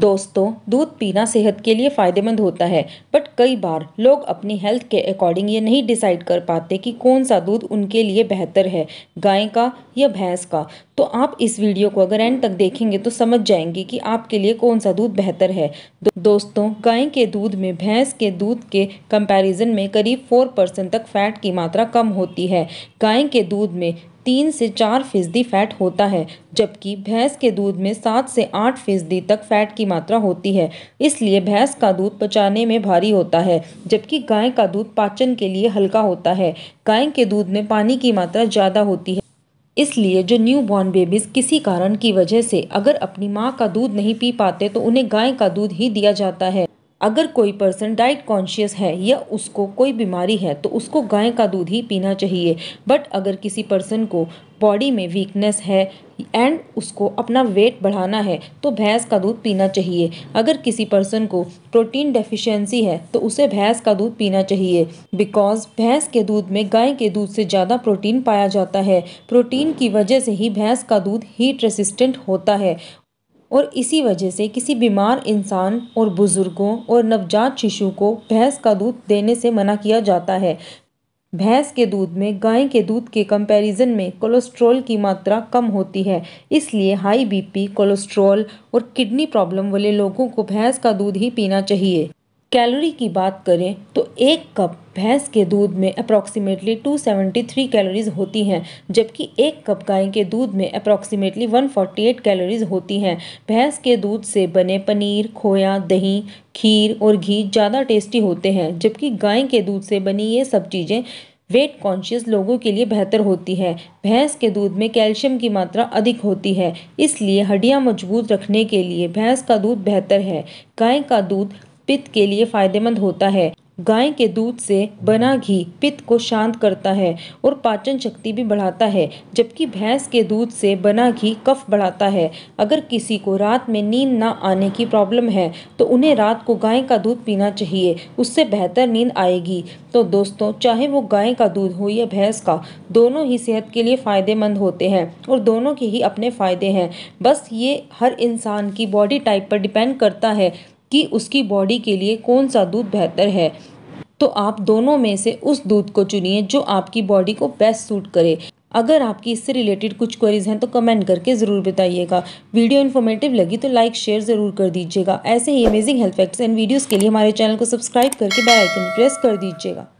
दोस्तों दूध पीना सेहत के लिए फ़ायदेमंद होता है बट कई बार लोग अपनी हेल्थ के अकॉर्डिंग ये नहीं डिसाइड कर पाते कि कौन सा दूध उनके लिए बेहतर है गाय का या भैंस का तो आप इस वीडियो को अगर एंड तक देखेंगे तो समझ जाएंगे कि आपके लिए कौन सा दूध बेहतर है दो, दोस्तों गाय के दूध में भैंस के दूध के कंपेरिजन में करीब फोर परसेंट तक फैट की मात्रा कम होती है गाय के दूध में तीन से चार फीसदी फैट होता है जबकि भैंस के दूध में सात से आठ फीसदी तक फैट की मात्रा होती है इसलिए भैंस का दूध पचाने में भारी होता है जबकि गाय का दूध पाचन के लिए हल्का होता है गाय के दूध में पानी की मात्रा ज़्यादा होती है इसलिए जो न्यू बॉर्न बेबीज़ किसी कारण की वजह से अगर अपनी माँ का दूध नहीं पी पाते तो उन्हें गाय का दूध ही दिया जाता है अगर कोई पर्सन डाइट कॉन्शियस है या उसको कोई बीमारी है तो उसको गाय का दूध ही पीना चाहिए बट अगर किसी पर्सन को बॉडी में वीकनेस है एंड उसको अपना वेट बढ़ाना है तो भैंस का दूध पीना चाहिए अगर किसी पर्सन को प्रोटीन डेफिशिएंसी है तो उसे भैंस का दूध पीना चाहिए बिकॉज भैंस के दूध में गाय के दूध से ज़्यादा प्रोटीन पाया जाता है प्रोटीन की वजह से ही भैंस का दूध हीट रेसिस्टेंट होता है और इसी वजह से किसी बीमार इंसान और बुज़ुर्गों और नवजात शिशु को भैंस का दूध देने से मना किया जाता है भैंस के दूध में गाय के दूध के कंपैरिजन में कोलेस्ट्रॉल की मात्रा कम होती है इसलिए हाई बीपी कोलेस्ट्रॉल और किडनी प्रॉब्लम वाले लोगों को भैंस का दूध ही पीना चाहिए कैलोरी की बात करें तो एक कप भैंस के दूध में अप्रॉक्सीमेटली 273 कैलोरीज होती हैं जबकि एक कप गाय के दूध में अप्रॉक्सीमेटली 148 कैलोरीज होती हैं भैंस के दूध से बने पनीर खोया दही खीर और घी ज़्यादा टेस्टी होते हैं जबकि गाय के दूध से बनी ये सब चीज़ें वेट कॉन्शियस लोगों के लिए बेहतर होती है भैंस के दूध में कैल्शियम की मात्रा अधिक होती है इसलिए हड्डियां मजबूत रखने के लिए भैंस का दूध बेहतर है गाय का दूध पित्त के लिए फायदेमंद होता है गाय के दूध से बना घी पित्त को शांत करता है और पाचन शक्ति भी बढ़ाता है जबकि भैंस के दूध से बना घी कफ बढ़ाता है अगर किसी को रात में नींद ना आने की प्रॉब्लम है तो उन्हें रात को गाय का दूध पीना चाहिए उससे बेहतर नींद आएगी तो दोस्तों चाहे वो गाय का दूध हो या भैंस का दोनों ही सेहत के लिए फ़ायदेमंद होते हैं और दोनों के ही अपने फ़ायदे हैं बस ये हर इंसान की बॉडी टाइप पर डिपेंड करता है कि उसकी बॉडी के लिए कौन सा दूध बेहतर है तो आप दोनों में से उस दूध को चुनिए जो आपकी बॉडी को बेस्ट सूट करे अगर आपकी इससे रिलेटेड कुछ क्वेरीज हैं तो कमेंट करके ज़रूर बताइएगा वीडियो इन्फॉर्मेटिव लगी तो लाइक शेयर ज़रूर कर दीजिएगा ऐसे ही amazing health facts and videos के लिए हमारे चैनल को सब्सक्राइब करके बेल आइकन प्रेस कर दीजिएगा